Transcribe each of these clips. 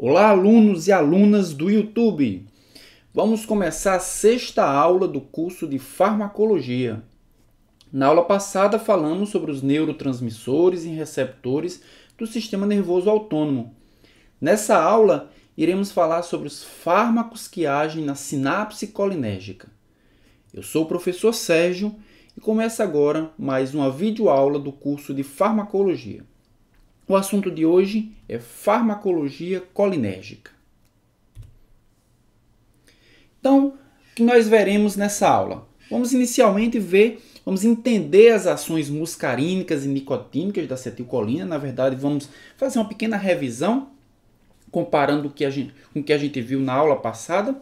Olá, alunos e alunas do YouTube! Vamos começar a sexta aula do curso de Farmacologia. Na aula passada, falamos sobre os neurotransmissores e receptores do sistema nervoso autônomo. Nessa aula, iremos falar sobre os fármacos que agem na sinapse colinérgica. Eu sou o professor Sérgio e começa agora mais uma videoaula do curso de Farmacologia. O assunto de hoje é farmacologia colinérgica. Então, o que nós veremos nessa aula? Vamos inicialmente ver, vamos entender as ações muscarínicas e nicotínicas da acetilcolina. Na verdade, vamos fazer uma pequena revisão comparando o que a gente, com o que a gente viu na aula passada,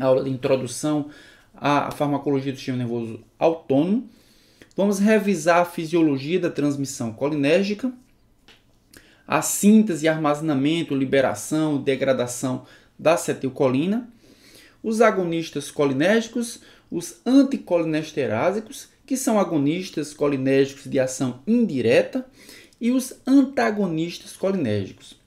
a aula de introdução à farmacologia do sistema nervoso autônomo. Vamos revisar a fisiologia da transmissão colinérgica a síntese, armazenamento, liberação, degradação da acetilcolina, os agonistas colinérgicos, os anticolinesterásicos, que são agonistas colinérgicos de ação indireta, e os antagonistas colinérgicos.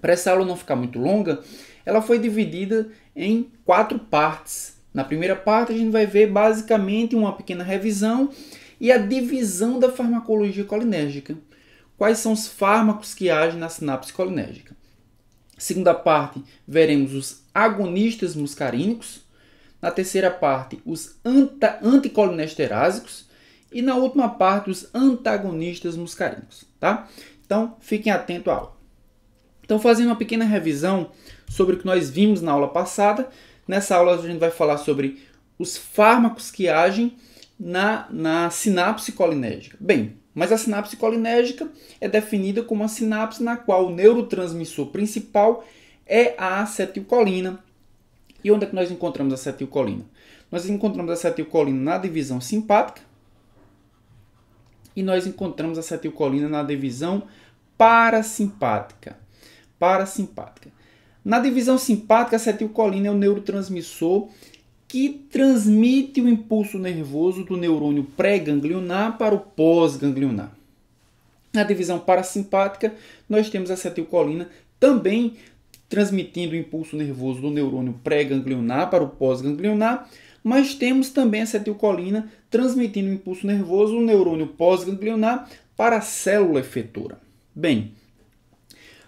Para essa aula não ficar muito longa, ela foi dividida em quatro partes. Na primeira parte, a gente vai ver basicamente uma pequena revisão e a divisão da farmacologia colinérgica quais são os fármacos que agem na sinapse colinérgica. Segunda parte, veremos os agonistas muscarínicos. Na terceira parte, os anticolinesterásicos. E na última parte, os antagonistas muscarínicos. Tá? Então, fiquem atentos à aula. Então, fazendo uma pequena revisão sobre o que nós vimos na aula passada. Nessa aula, a gente vai falar sobre os fármacos que agem na, na sinapse colinérgica. Bem, mas a sinapse colinérgica é definida como a sinapse na qual o neurotransmissor principal é a acetilcolina. E onde é que nós encontramos a acetilcolina? Nós encontramos a acetilcolina na divisão simpática e nós encontramos a acetilcolina na divisão parasimpática. Parasimpática. Na divisão simpática, a acetilcolina é o neurotransmissor que transmite o impulso nervoso do neurônio pré-ganglionar para o pós-ganglionar. Na divisão parasimpática, nós temos a acetilcolina também transmitindo o impulso nervoso do neurônio pré-ganglionar para o pós-ganglionar, mas temos também a acetilcolina transmitindo o impulso nervoso do neurônio pós-ganglionar para a célula efetora. Bem,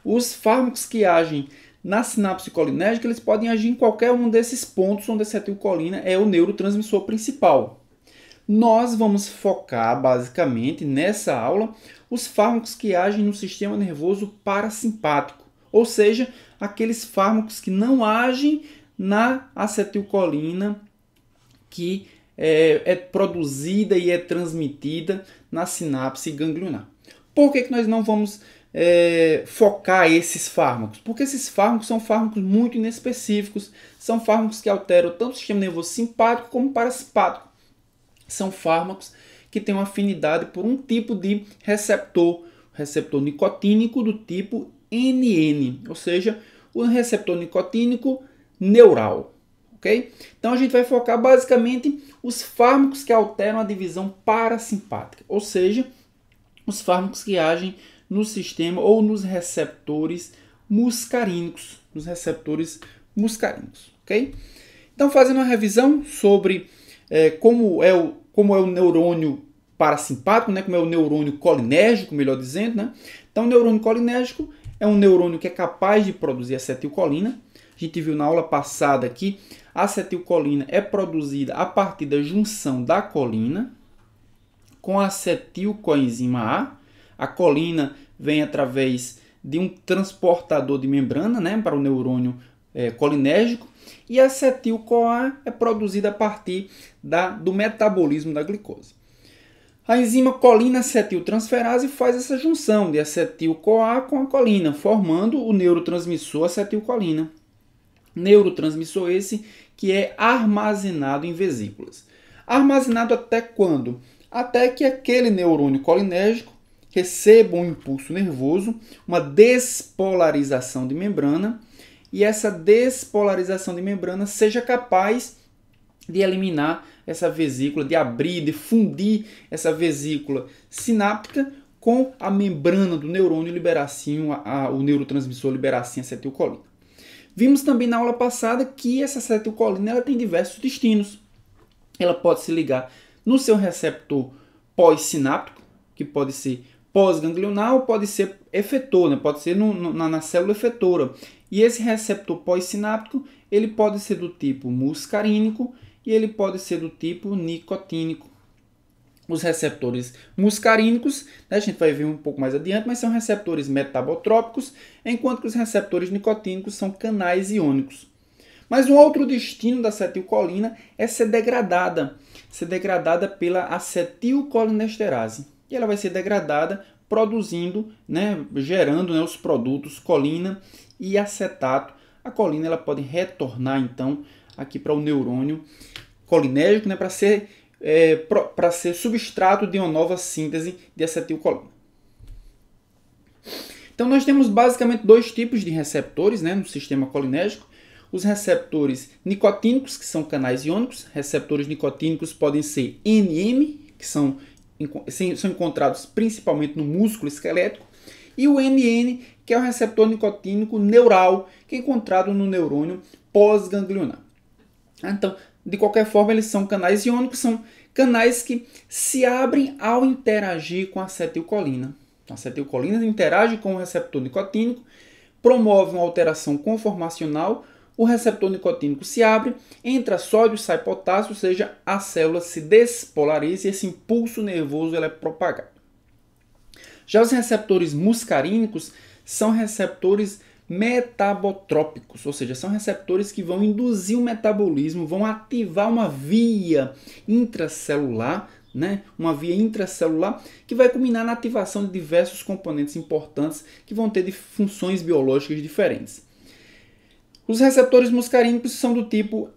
os fármacos que agem na sinapse colinérgica, eles podem agir em qualquer um desses pontos onde a acetilcolina é o neurotransmissor principal. Nós vamos focar basicamente nessa aula os fármacos que agem no sistema nervoso parasimpático, ou seja, aqueles fármacos que não agem na acetilcolina que é, é, produzida e é transmitida na sinapse ganglionar. Por que, que nós não vamos é, focar esses fármacos, porque esses fármacos são fármacos muito inespecíficos, são fármacos que alteram tanto o sistema nervoso simpático como parasimpático. São fármacos que têm uma afinidade por um tipo de receptor, receptor nicotínico do tipo NN, ou seja, o receptor nicotínico neural. Okay? Então a gente vai focar basicamente os fármacos que alteram a divisão parasimpática, ou seja, os fármacos que agem no sistema ou nos receptores muscarínicos, nos receptores muscarínicos, ok? Então, fazendo uma revisão sobre é, como, é o, como é o neurônio parasimpático, né? como é o neurônio colinérgico, melhor dizendo. Né? Então, o neurônio colinérgico é um neurônio que é capaz de produzir acetilcolina. A gente viu na aula passada que a acetilcolina é produzida a partir da junção da colina com a acetilcoenzima A. A colina vem através de um transportador de membrana né, para o neurônio é, colinérgico e a acetil-CoA é produzida a partir da, do metabolismo da glicose. A enzima colina acetiltransferase faz essa junção de acetil-CoA com a colina, formando o neurotransmissor acetilcolina. Neurotransmissor esse que é armazenado em vesículas. Armazenado até quando? Até que aquele neurônio colinérgico recebam um impulso nervoso, uma despolarização de membrana, e essa despolarização de membrana seja capaz de eliminar essa vesícula, de abrir, de fundir essa vesícula sináptica com a membrana do neurônio liberacinho, assim, a, a, o neurotransmissor liberacinho assim acetilcolina. Vimos também na aula passada que essa acetilcolina ela tem diversos destinos. Ela pode se ligar no seu receptor pós-sináptico, que pode ser pós-ganglional pode ser efetor, né? pode ser no, no, na, célula efetora. E esse receptor pós-sináptico ele pode ser do tipo muscarínico e ele pode ser do tipo nicotínico. Os receptores muscarínicos, né, a gente vai ver um pouco mais adiante, mas são receptores metabotrópicos, enquanto que os receptores nicotínicos são canais iônicos. Mas um outro destino da acetilcolina é ser degradada, ser degradada pela acetilcolinesterase e ela vai ser degradada produzindo, né, gerando né, os produtos colina e acetato. A colina ela pode retornar então aqui para o neurônio colinérgico, né, para ser é, para ser substrato de uma nova síntese de acetilcolina. Então nós temos basicamente dois tipos de receptores né, no sistema colinérgico. Os receptores nicotínicos, que são canais iônicos. Receptores nicotínicos podem ser NM, que são são encontrados principalmente no músculo esquelético, e o NN, que é o receptor nicotínico neural, que é encontrado no neurônio pós-ganglionar. Então, de qualquer forma, eles são canais iônicos, são canais que se abrem ao interagir com a acetilcolina. Então, a acetilcolina interage com o receptor nicotínico, promove uma alteração conformacional, o receptor nicotínico se abre, entra sódio, sai potássio, ou seja, a célula se despolariza e esse impulso nervoso é propagado. Já os receptores muscarínicos são receptores metabotrópicos, ou seja, são receptores que vão induzir o metabolismo, vão ativar uma via intracelular, né? uma via intracelular que vai culminar na ativação de diversos componentes importantes que vão ter funções biológicas diferentes. Os receptores muscarínicos são do tipo.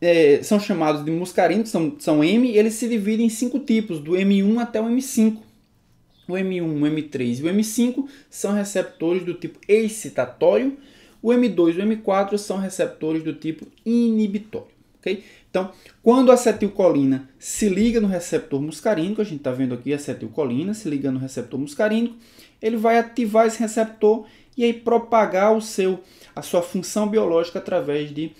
É, são chamados de muscarínicos, são, são M, e eles se dividem em cinco tipos, do M1 até o M5. O M1, o M3 e o M5 são receptores do tipo excitatório, o M2 e o M4 são receptores do tipo inibitório. Okay? Então, quando a acetilcolina se liga no receptor muscarínico, a gente está vendo aqui a acetilcolina se ligando no receptor muscarínico, ele vai ativar esse receptor e aí propagar o seu a sua função biológica através de,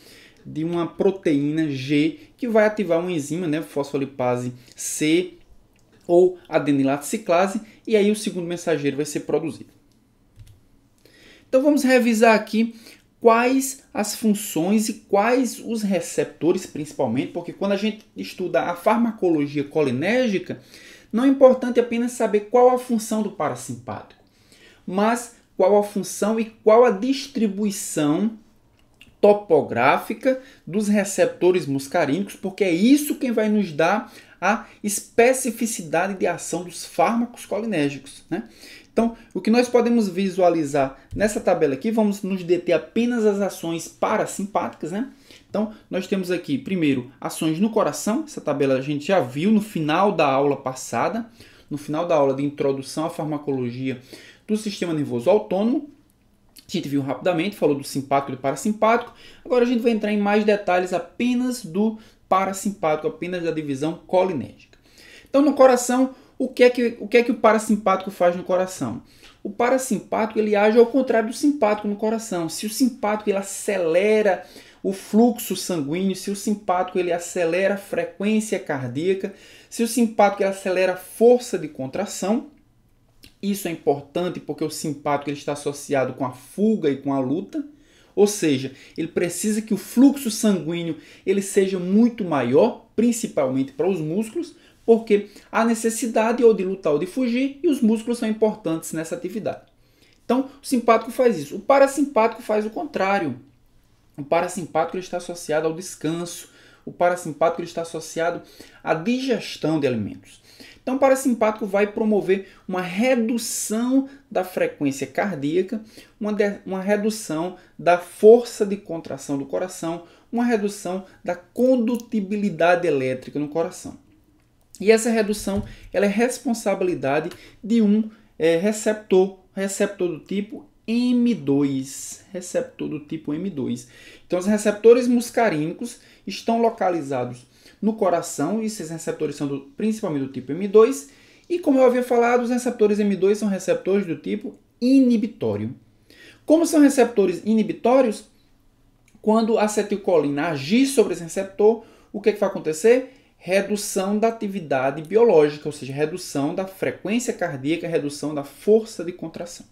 de uma proteína G que vai ativar uma enzima, né, fosfolipase C ou adenilato ciclase, e aí o segundo mensageiro vai ser produzido. Então vamos revisar aqui quais as funções e quais os receptores principalmente, porque quando a gente estuda a farmacologia colinérgica, não é importante apenas saber qual a função do parasimpático, mas qual a função e qual a distribuição topográfica dos receptores muscarínicos, porque é isso quem vai nos dar a especificidade de ação dos fármacos colinérgicos. Né? Então, o que nós podemos visualizar nessa tabela aqui, vamos nos deter apenas às ações parasimpáticas. Né? Então, nós temos aqui, primeiro, ações no coração. Essa tabela a gente já viu no final da aula passada. No final da aula de introdução à farmacologia, do sistema nervoso autônomo. A gente viu rapidamente, falou do simpático e do parasimpático. Agora a gente vai entrar em mais detalhes apenas do parasimpático, apenas da divisão colinérgica. Então, no coração, o que é que o, que é que o parasimpático faz no coração? O parasimpático ele age ao contrário do simpático no coração. Se o simpático ele acelera o fluxo sanguíneo, se o simpático ele acelera a frequência cardíaca, se o simpático ele acelera a força de contração, isso é importante porque o simpático ele está associado com a fuga e com a luta. Ou seja, ele precisa que o fluxo sanguíneo ele seja muito maior, principalmente para os músculos, porque há necessidade ou de lutar ou de fugir e os músculos são importantes nessa atividade. Então, o simpático faz isso. O parasimpático faz o contrário. O parasimpático ele está associado ao descanso. O parasimpático ele está associado à digestão de alimentos. Então, o parasimpático vai promover uma redução da frequência cardíaca, uma, de, uma redução da força de contração do coração, uma redução da condutibilidade elétrica no coração. E essa redução ela é responsabilidade de um é, receptor, receptor do tipo M2, receptor do tipo M2. Então, os receptores muscarínicos estão localizados no coração, e esses receptores são do, principalmente do tipo M2. E como eu havia falado, os receptores M2 são receptores do tipo inibitório. Como são receptores inibitórios, quando a acetilcolina agir sobre esse receptor, o que, é que vai acontecer? Redução da atividade biológica, ou seja, redução da frequência cardíaca, redução da força de contração.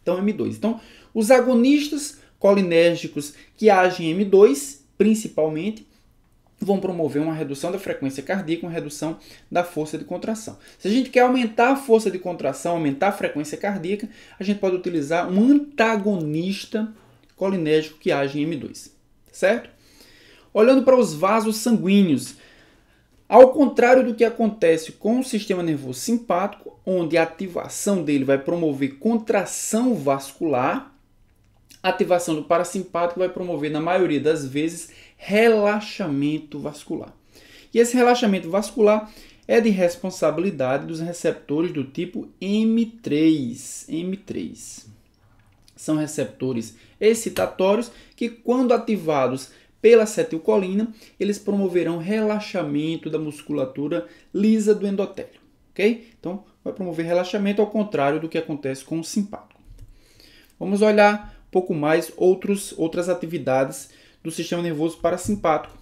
Então, M2. Então, os agonistas colinérgicos que agem em M2, principalmente, vão promover uma redução da frequência cardíaca, uma redução da força de contração. Se a gente quer aumentar a força de contração, aumentar a frequência cardíaca, a gente pode utilizar um antagonista colinérgico que age em M2, certo? Olhando para os vasos sanguíneos, ao contrário do que acontece com o sistema nervoso simpático, onde a ativação dele vai promover contração vascular, a ativação do parasimpático vai promover, na maioria das vezes, relaxamento vascular. E esse relaxamento vascular é de responsabilidade dos receptores do tipo M3. M3 são receptores excitatórios que, quando ativados pela acetilcolina, eles promoverão relaxamento da musculatura lisa do endotélio. Ok? Então, vai promover relaxamento ao contrário do que acontece com o simpático. Vamos olhar um pouco mais outros, outras atividades do sistema nervoso parasimpático.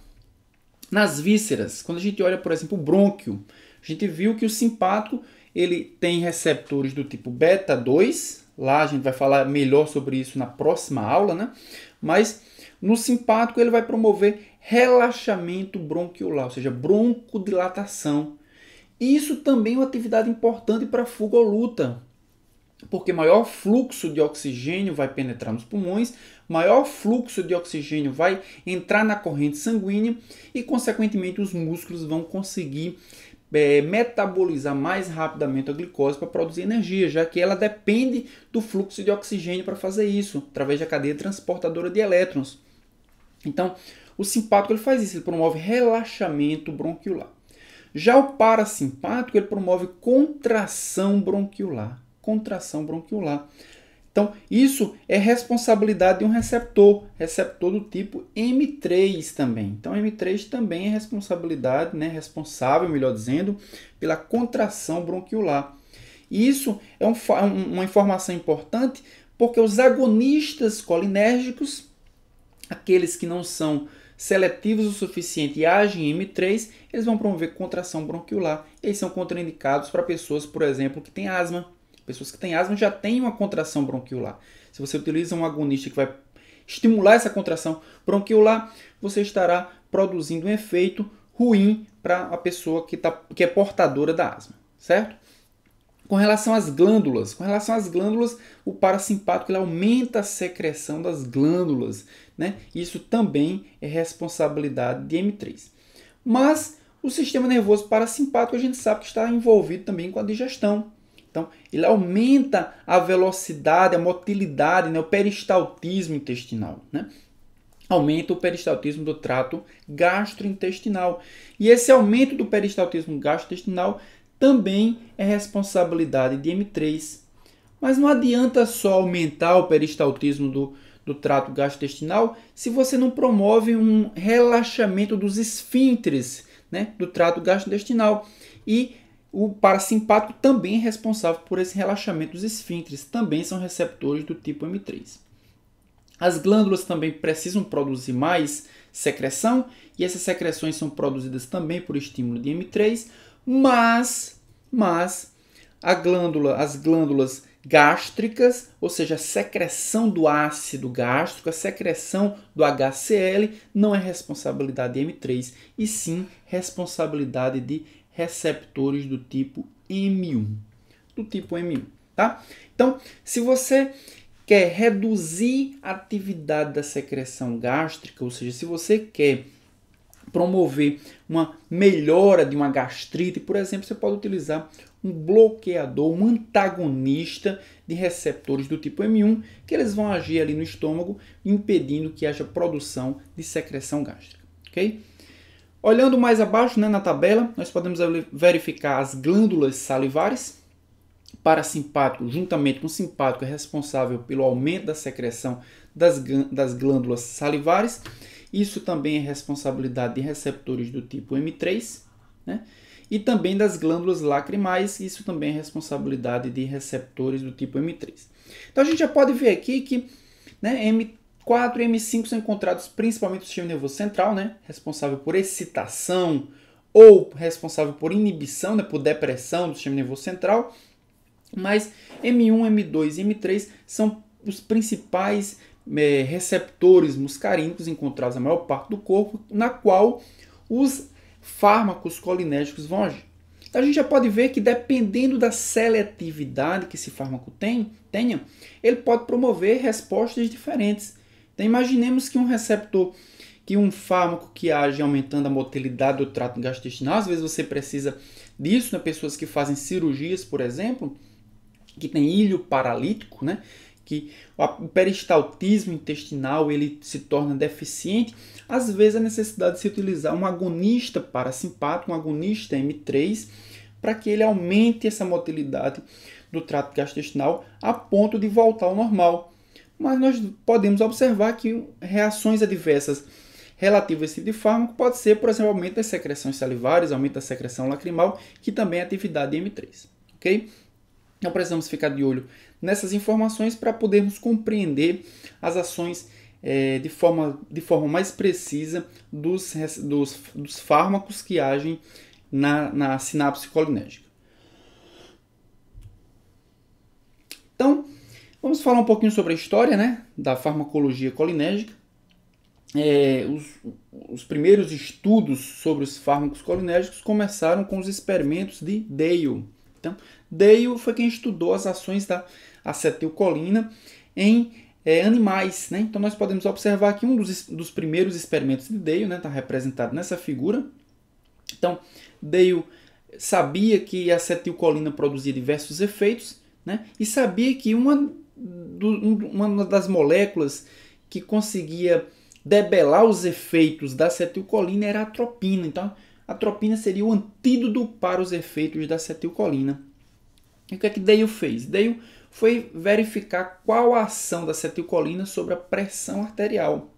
Nas vísceras, quando a gente olha, por exemplo, o brônquio, a gente viu que o simpático ele tem receptores do tipo beta 2, lá a gente vai falar melhor sobre isso na próxima aula, né? Mas no simpático ele vai promover relaxamento bronquiolar, ou seja, broncodilatação. Isso também é uma atividade importante para a luta, porque maior fluxo de oxigênio vai penetrar nos pulmões, maior fluxo de oxigênio vai entrar na corrente sanguínea e, consequentemente, os músculos vão conseguir é, metabolizar mais rapidamente a glicose para produzir energia, já que ela depende do fluxo de oxigênio para fazer isso, através da cadeia transportadora de elétrons. Então, o simpático ele faz isso, ele promove relaxamento bronquial. Já o parasimpático ele promove contração bronquial, contração bronquial. Então, isso é responsabilidade de um receptor, receptor do tipo M3 também. Então, M3 também é responsabilidade, né, responsável, melhor dizendo, pela contração bronquiular. E isso é um, uma informação importante porque os agonistas colinérgicos, aqueles que não são seletivos o suficiente e agem em M3, eles vão promover contração bronquiular. Eles são contraindicados para pessoas, por exemplo, que têm asma Pessoas que têm asma já têm uma contração bronquiolar. Se você utiliza um agonista que vai estimular essa contração bronquiolar, você estará produzindo um efeito ruim para a pessoa que, tá, que é portadora da asma, certo? Com relação às glândulas, com relação às glândulas, o parasimpático ele aumenta a secreção das glândulas, né? Isso também é responsabilidade de M3. Mas o sistema nervoso parasimpático a gente sabe que está envolvido também com a digestão, então, ele aumenta a velocidade, a motilidade, né, o peristaltismo intestinal, né? Aumenta o peristaltismo do trato gastrointestinal. E esse aumento do peristaltismo gastrointestinal também é responsabilidade de M3. Mas não adianta só aumentar o peristaltismo do, do trato gastrointestinal se você não promove um relaxamento dos esfínteres né, do trato gastrointestinal. E o parasimpático também é responsável por esse relaxamento dos esfíncteres, também são receptores do tipo M3. As glândulas também precisam produzir mais secreção e essas secreções são produzidas também por estímulo de M3, mas, mas a glândula, as glândulas gástricas, ou seja, a secreção do ácido gástrico, a secreção do HCl não é responsabilidade de M3, e sim responsabilidade de receptores do tipo M1. Do tipo M1, tá? Então, se você quer reduzir a atividade da secreção gástrica, ou seja, se você quer promover uma melhora de uma gastrite, por exemplo, você pode utilizar um bloqueador, um antagonista de receptores do tipo M1, que eles vão agir ali no estômago, impedindo que haja produção de secreção gástrica, ok? Olhando mais abaixo né, na tabela, nós podemos verificar as glândulas salivares. Parasimpático, juntamente com o simpático, é responsável pelo aumento da secreção das, das glândulas salivares. Isso também é responsabilidade de receptores do tipo M3, né? e também das glândulas lacrimais, isso também é responsabilidade de receptores do tipo M3. Então a gente já pode ver aqui que né, M3 4 e M5 são encontrados principalmente no sistema nervoso central, né? responsável por excitação ou responsável por inibição, né? por depressão do sistema nervoso central. Mas M1, M2 e M3 são os principais é, receptores muscarínicos encontrados na maior parte do corpo, na qual os fármacos colinérgicos vão agir. Então a gente já pode ver que dependendo da seletividade que esse fármaco tem, tenha, ele pode promover respostas diferentes então, imaginemos que um receptor, que um fármaco que age aumentando a motilidade do trato gastrointestinal, às vezes você precisa disso, né? pessoas que fazem cirurgias, por exemplo, que tem ilho paralítico, né? que o peristaltismo intestinal ele se torna deficiente, às vezes a necessidade de se utilizar um agonista parasimpático, um agonista M3, para que ele aumente essa motilidade do trato gastrointestinal a ponto de voltar ao normal mas nós podemos observar que reações adversas relativas a esse tipo de fármaco pode ser, por exemplo, aumento das secreções salivares, aumento da secreção lacrimal, que também é atividade M3, ok? Então precisamos ficar de olho nessas informações para podermos compreender as ações é, de, forma, de forma mais precisa dos, dos, dos fármacos que agem na, na sinapse colinérgica. Então, Vamos falar um pouquinho sobre a história né, da farmacologia colinérgica. É, os, os, primeiros estudos sobre os fármacos colinérgicos começaram com os experimentos de Dale. Então, Dale foi quem estudou as ações da acetilcolina em é, animais. Né? Então, nós podemos observar que um dos, dos primeiros experimentos de Dale está né, tá representado nessa figura. Então, Dale sabia que a acetilcolina produzia diversos efeitos né, e sabia que uma do, uma das moléculas que conseguia debelar os efeitos da acetilcolina era a atropina. Então, a atropina seria o antídoto para os efeitos da acetilcolina. E o que é que Dale fez? Dale foi verificar qual a ação da acetilcolina sobre a pressão arterial.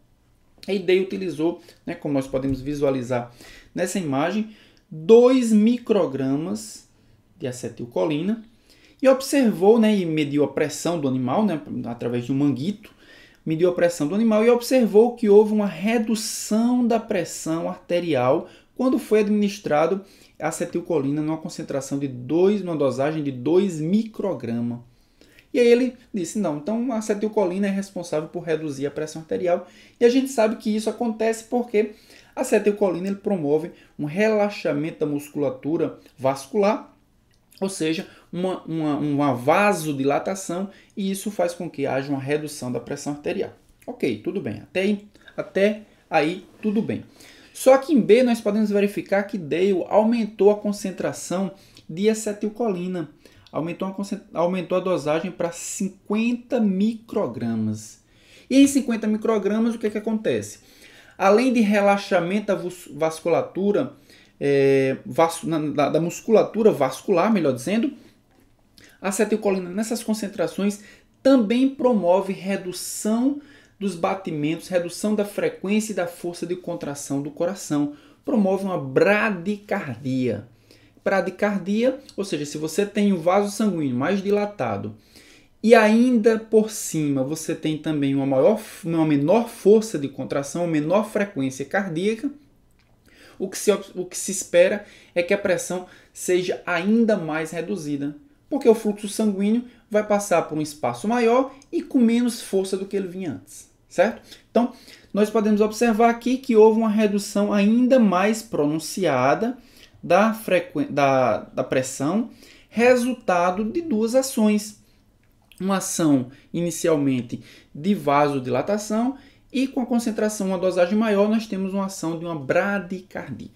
E Dale utilizou, né, como nós podemos visualizar nessa imagem, 2 microgramas de acetilcolina e observou, né, e mediu a pressão do animal, né, através de um manguito, mediu a pressão do animal e observou que houve uma redução da pressão arterial quando foi administrado acetilcolina numa concentração de 2, numa dosagem de 2 micrograma. E aí ele disse, não, então a acetilcolina é responsável por reduzir a pressão arterial. E a gente sabe que isso acontece porque a acetilcolina ele promove um relaxamento da musculatura vascular, ou seja, uma, uma, uma vasodilatação e isso faz com que haja uma redução da pressão arterial. Ok, tudo bem. Até aí, até aí tudo bem. Só que em B nós podemos verificar que Dale aumentou a concentração de acetilcolina, aumentou a, aumentou a dosagem para 50 microgramas. E em 50 microgramas, o que, é que acontece? Além de relaxamento da vasculatura, é, eh, vas, na, da, da musculatura vascular, melhor dizendo, a acetilcolina nessas concentrações também promove redução dos batimentos, redução da frequência e da força de contração do coração, promove uma bradicardia. Bradicardia, ou seja, se você tem um vaso sanguíneo mais dilatado e ainda por cima você tem também uma, maior, uma menor força de contração, uma menor frequência cardíaca, o que, se, o que se espera é que a pressão seja ainda mais reduzida porque o fluxo sanguíneo vai passar por um espaço maior e com menos força do que ele vinha antes, certo? Então, nós podemos observar aqui que houve uma redução ainda mais pronunciada da, da, da pressão, resultado de duas ações. Uma ação inicialmente de vasodilatação e com a concentração, uma dosagem maior, nós temos uma ação de uma bradicardia.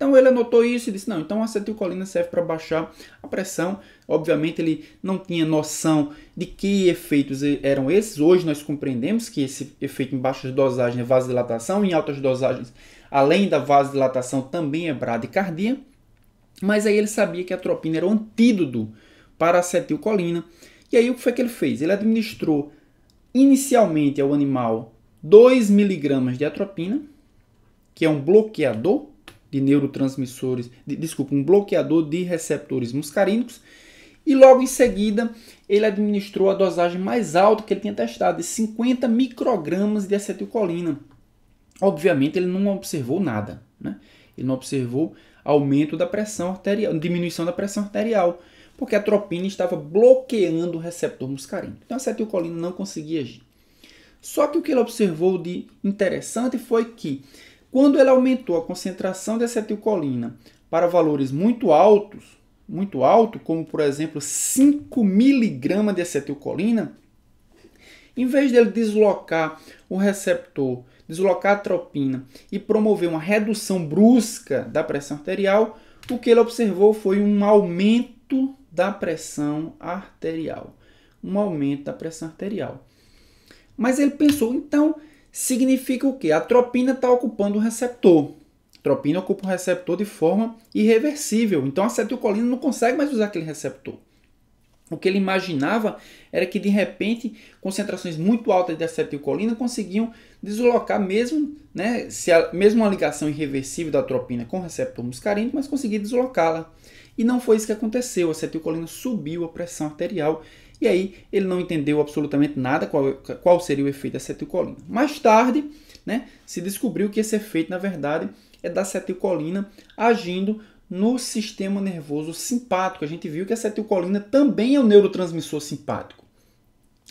Então ele anotou isso e disse: não, então a acetilcolina serve para baixar a pressão. Obviamente ele não tinha noção de que efeitos eram esses. Hoje nós compreendemos que esse efeito em baixas dosagens é vasodilatação, em altas dosagens, além da vasodilatação, também é bradicardia. Mas aí ele sabia que a atropina era o antídoto para a acetilcolina. E aí o que foi que ele fez? Ele administrou inicialmente ao animal 2 miligramas de atropina, que é um bloqueador de neurotransmissores, de, desculpa, um bloqueador de receptores muscarínicos. E logo em seguida, ele administrou a dosagem mais alta que ele tinha testado, de 50 microgramas de acetilcolina. Obviamente, ele não observou nada. Né? Ele não observou aumento da pressão arterial, diminuição da pressão arterial, porque a tropina estava bloqueando o receptor muscarínico. Então, a acetilcolina não conseguia agir. Só que o que ele observou de interessante foi que quando ele aumentou a concentração de acetilcolina para valores muito altos, muito alto, como por exemplo 5 miligramas de acetilcolina, em vez dele deslocar o receptor, deslocar a tropina e promover uma redução brusca da pressão arterial, o que ele observou foi um aumento da pressão arterial. Um aumento da pressão arterial. Mas ele pensou, então, significa o que? A tropina está ocupando o receptor. A tropina ocupa o receptor de forma irreversível. Então a acetilcolina não consegue mais usar aquele receptor. O que ele imaginava era que de repente concentrações muito altas de acetilcolina conseguiam deslocar mesmo, né, se a, mesmo uma ligação irreversível da tropina com o receptor muscarínico, mas conseguir deslocá-la. E não foi isso que aconteceu. A acetilcolina subiu a pressão arterial e aí ele não entendeu absolutamente nada qual, qual seria o efeito da acetilcolina. Mais tarde, né, se descobriu que esse efeito, na verdade, é da acetilcolina agindo no sistema nervoso simpático. A gente viu que a acetilcolina também é um neurotransmissor simpático.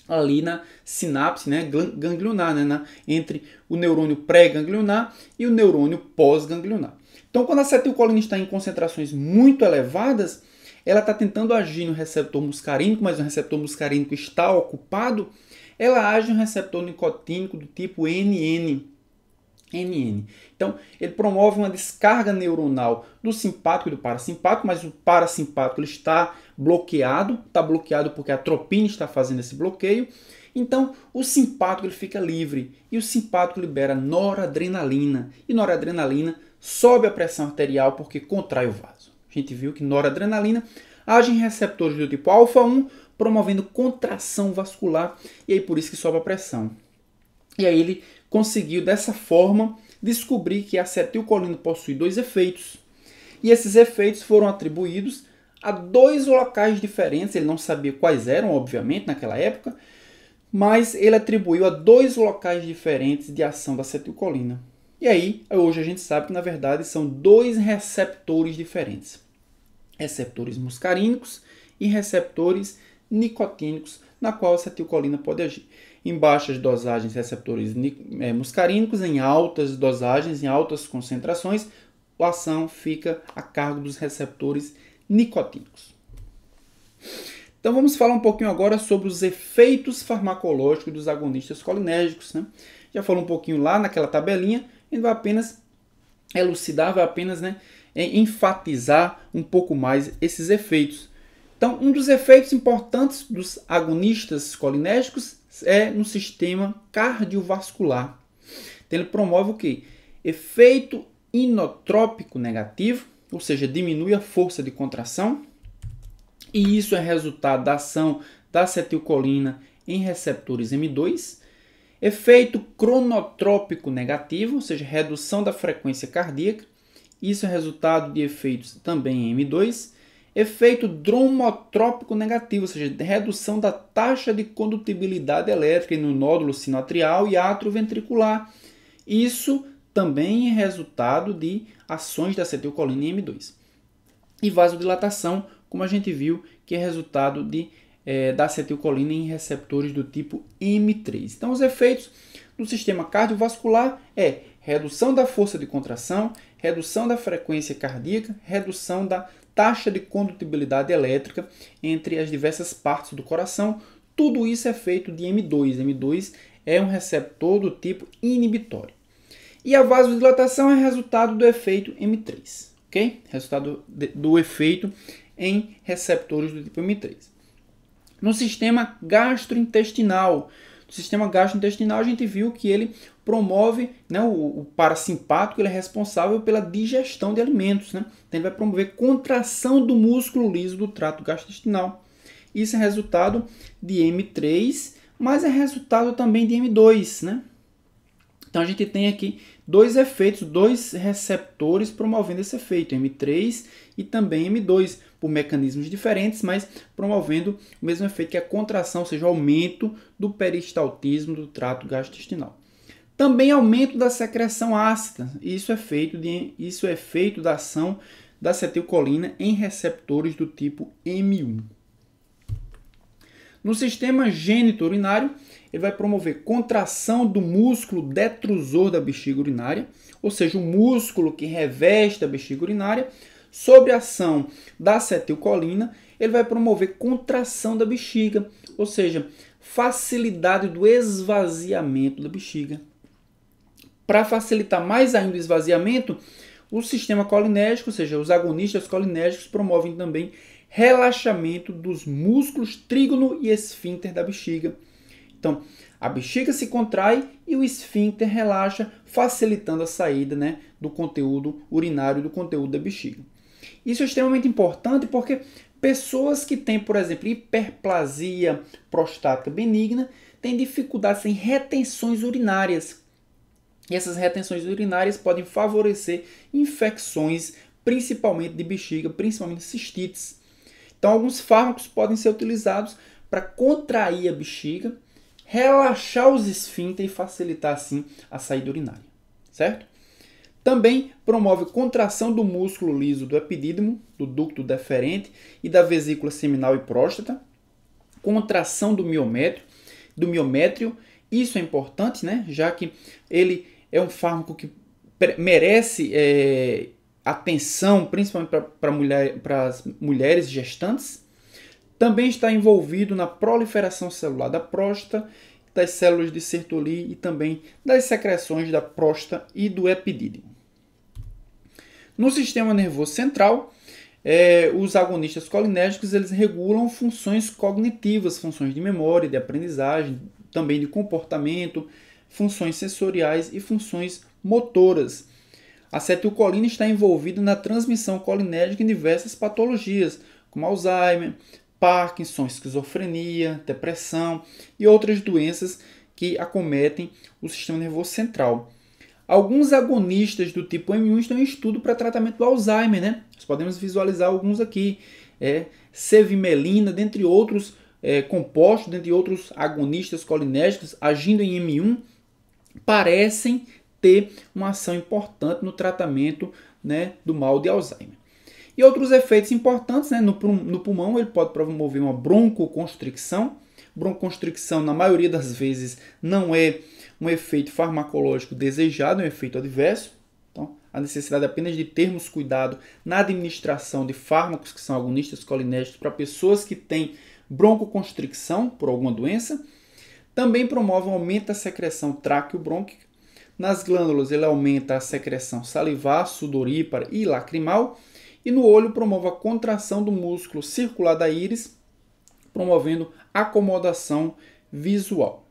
Ali na sinapse né, ganglionar, né, na, entre o neurônio pré-ganglionar e o neurônio pós-ganglionar. Então, quando a acetilcolina está em concentrações muito elevadas, ela está tentando agir no receptor muscarínico, mas o receptor muscarínico está ocupado, ela age no receptor nicotínico do tipo NN. NN. Então, ele promove uma descarga neuronal do simpático e do parasimpático, mas o parasimpático ele está bloqueado, está bloqueado porque a tropina está fazendo esse bloqueio. Então, o simpático ele fica livre e o simpático libera noradrenalina. E noradrenalina sobe a pressão arterial porque contrai o vaso. A gente viu que noradrenalina age em receptores do tipo alfa-1, promovendo contração vascular, e aí por isso que sobe a pressão. E aí ele conseguiu, dessa forma, descobrir que a acetilcolina possui dois efeitos. E esses efeitos foram atribuídos a dois locais diferentes, ele não sabia quais eram, obviamente, naquela época, mas ele atribuiu a dois locais diferentes de ação da acetilcolina. E aí, hoje a gente sabe que na verdade são dois receptores diferentes: receptores muscarínicos e receptores nicotínicos, na qual a acetilcolina pode agir. Em baixas dosagens, receptores é, muscarínicos, em altas dosagens, em altas concentrações, a ação fica a cargo dos receptores nicotínicos. Então vamos falar um pouquinho agora sobre os efeitos farmacológicos dos agonistas colinérgicos. Né? Já falou um pouquinho lá naquela tabelinha, ele vai apenas elucidar, vai apenas né, enfatizar um pouco mais esses efeitos. Então, um dos efeitos importantes dos agonistas colinérgicos é no sistema cardiovascular. Então, ele promove o que? Efeito inotrópico negativo, ou seja, diminui a força de contração, e isso é resultado da ação da acetilcolina em receptores M2, Efeito cronotrópico negativo, ou seja, redução da frequência cardíaca. Isso é resultado de efeitos também em M2. Efeito dromotrópico negativo, ou seja, redução da taxa de condutibilidade elétrica no nódulo sinoatrial e atroventricular. Isso também é resultado de ações da acetilcolina em M2. E vasodilatação, como a gente viu, que é resultado de é, da acetilcolina em receptores do tipo m 3 Então, os efeitos no sistema cardiovascular é redução da força de contração, redução da frequência cardíaca, redução da taxa de condutibilidade elétrica entre as diversas partes do coração. Tudo isso é feito de M2. M2 é um receptor do tipo inibitório. E a vasodilatação é resultado do efeito M3, ok? Resultado de, do efeito em receptores do tipo M3. No sistema gastrointestinal, no sistema gastrointestinal a gente viu que ele promove, né, o, o parasimpático ele é responsável pela digestão de alimentos, né? Então ele vai promover contração do músculo liso do trato gastrointestinal. Isso é resultado de M3, mas é resultado também de M2, né? Então a gente tem aqui dois efeitos, dois receptores promovendo esse efeito, M3 e também M2 por mecanismos diferentes, mas promovendo o mesmo efeito que a contração, ou seja, o aumento do peristaltismo do trato gastrointestinal. Também aumento da secreção ácida. Isso é feito, de, isso é feito da ação da acetilcolina em receptores do tipo M1. No sistema gênito urinário, ele vai promover contração do músculo detrusor da bexiga urinária, ou seja, o músculo que reveste a bexiga urinária, sobre a ação da acetilcolina, ele vai promover contração da bexiga, ou seja, facilidade do esvaziamento da bexiga. Para facilitar mais ainda o esvaziamento, o sistema colinérgico, ou seja, os agonistas colinérgicos promovem também relaxamento dos músculos trígono e esfíncter da bexiga. Então, a bexiga se contrai e o esfíncter relaxa, facilitando a saída né, do conteúdo urinário, do conteúdo da bexiga. Isso é extremamente importante porque pessoas que têm, por exemplo, hiperplasia prostática benigna têm dificuldades em retenções urinárias. E essas retenções urinárias podem favorecer infecções, principalmente de bexiga, principalmente cistites. Então, alguns fármacos podem ser utilizados para contrair a bexiga, relaxar os esfíncter e facilitar assim a saída urinária, certo? Também promove contração do músculo liso do epidídimo, do ducto deferente e da vesícula seminal e próstata, contração do miométrio, do miométrio. Isso é importante, né? Já que ele é um fármaco que merece é, atenção, principalmente para mulher, as mulheres gestantes. Também está envolvido na proliferação celular da próstata das células de Sertoli e também das secreções da próstata e do epidídimo. No sistema nervoso central, é, os agonistas colinérgicos eles regulam funções cognitivas, funções de memória, de aprendizagem, também de comportamento, funções sensoriais e funções motoras. A cetilcolina está envolvida na transmissão colinérgica em diversas patologias, como Alzheimer, Parkinson, esquizofrenia, depressão e outras doenças que acometem o sistema nervoso central. Alguns agonistas do tipo M1 estão em estudo para tratamento do Alzheimer, né? Nós podemos visualizar alguns aqui, é, sevimelina, dentre outros é, compostos, dentre outros agonistas colinérgicos agindo em M1, parecem ter uma ação importante no tratamento né, do mal de Alzheimer. E outros efeitos importantes, né? no, no pulmão ele pode promover uma broncoconstricção. Broncoconstricção, na maioria das vezes, não é um efeito farmacológico desejado, é um efeito adverso. Então, a necessidade apenas de termos cuidado na administração de fármacos que são agonistas colinérgicos para pessoas que têm broncoconstricção por alguma doença. Também promove o um aumento da secreção tráqueo-brônquica. Nas glândulas, ele aumenta a secreção salivar, sudorípara e lacrimal e no olho promove a contração do músculo circular da íris, promovendo acomodação visual.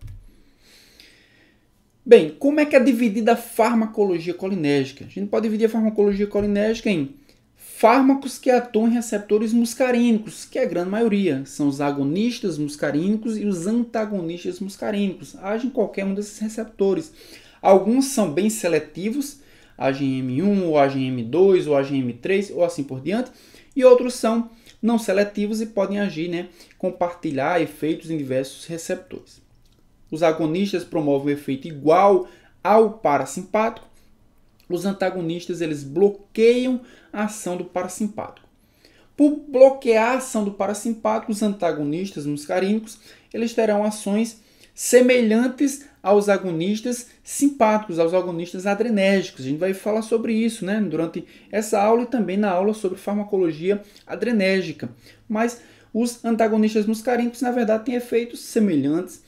Bem, como é que é dividida a farmacologia colinérgica? A gente pode dividir a farmacologia colinérgica em fármacos que atuam em receptores muscarínicos, que é a grande maioria, são os agonistas muscarínicos e os antagonistas muscarínicos. Agem qualquer um desses receptores. Alguns são bem seletivos, AGM1 ou AGM2 ou AGM3 ou assim por diante, e outros são não seletivos e podem agir, né, compartilhar efeitos em diversos receptores. Os agonistas promovem o efeito igual ao parasimpático. Os antagonistas eles bloqueiam a ação do parasimpático. Por bloquear a ação do parasimpático, os antagonistas muscarínicos eles terão ações semelhantes aos agonistas simpáticos, aos agonistas adrenérgicos. A gente vai falar sobre isso né, durante essa aula e também na aula sobre farmacologia adrenérgica. Mas os antagonistas muscarínicos, na verdade, têm efeitos semelhantes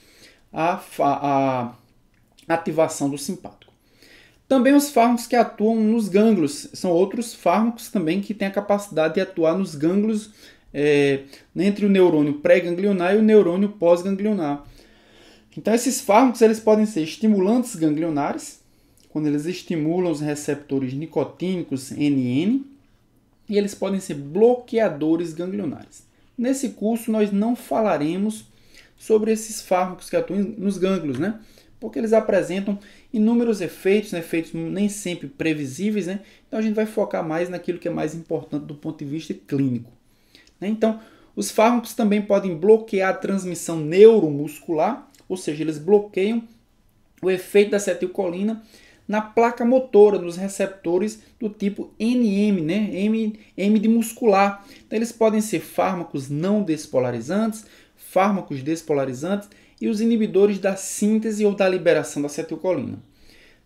à, à, ativação do simpático. Também os fármacos que atuam nos gânglios, são outros fármacos também que têm a capacidade de atuar nos gânglios é, entre o neurônio pré-ganglionar e o neurônio pós-ganglionar. Então esses fármacos eles podem ser estimulantes ganglionares, quando eles estimulam os receptores nicotínicos NN, e eles podem ser bloqueadores ganglionares. Nesse curso nós não falaremos sobre esses fármacos que atuam nos gânglios, né? Porque eles apresentam inúmeros efeitos, né? efeitos nem sempre previsíveis, né? Então a gente vai focar mais naquilo que é mais importante do ponto de vista clínico. Né? Então, os fármacos também podem bloquear a transmissão neuromuscular, ou seja, eles bloqueiam o efeito da acetilcolina na placa motora, nos receptores do tipo NM, né? M, M de muscular. Então, eles podem ser fármacos não despolarizantes, fármacos despolarizantes e os inibidores da síntese ou da liberação da acetilcolina.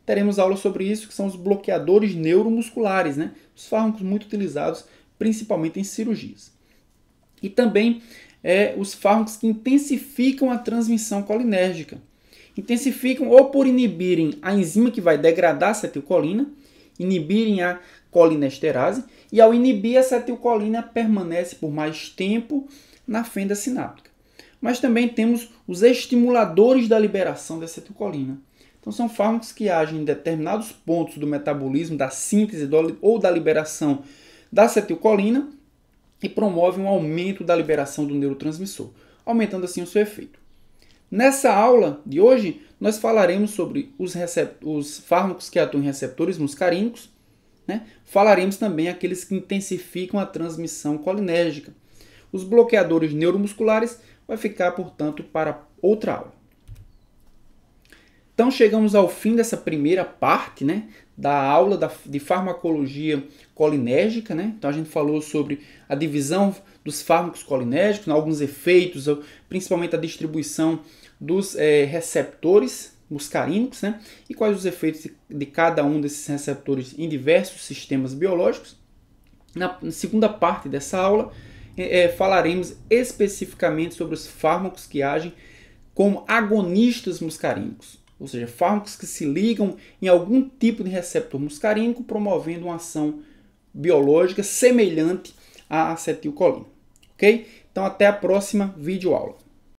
Teremos aula sobre isso, que são os bloqueadores neuromusculares, né? os fármacos muito utilizados, principalmente em cirurgias. E também é, os fármacos que intensificam a transmissão colinérgica. Intensificam ou por inibirem a enzima que vai degradar a acetilcolina, inibirem a colinesterase, e ao inibir a acetilcolina permanece por mais tempo na fenda sináptica. Mas também temos os estimuladores da liberação da acetilcolina. Então são fármacos que agem em determinados pontos do metabolismo, da síntese ou da liberação da acetilcolina e promove um aumento da liberação do neurotransmissor, aumentando assim o seu efeito. Nessa aula de hoje, nós falaremos sobre os, os fármacos que atuam em receptores muscarínicos, né? falaremos também aqueles que intensificam a transmissão colinérgica. Os bloqueadores neuromusculares vai ficar, portanto, para outra aula. Então chegamos ao fim dessa primeira parte, né, da aula da, de farmacologia colinérgica, né? Então a gente falou sobre a divisão dos fármacos colinérgicos, alguns efeitos, principalmente a distribuição dos é, receptores muscarínicos, né? E quais os efeitos de cada um desses receptores em diversos sistemas biológicos. Na segunda parte dessa aula, é, falaremos especificamente sobre os fármacos que agem como agonistas muscarínicos ou seja, fármacos que se ligam em algum tipo de receptor muscarínico, promovendo uma ação biológica semelhante à acetilcolina. Ok? Então, até a próxima videoaula.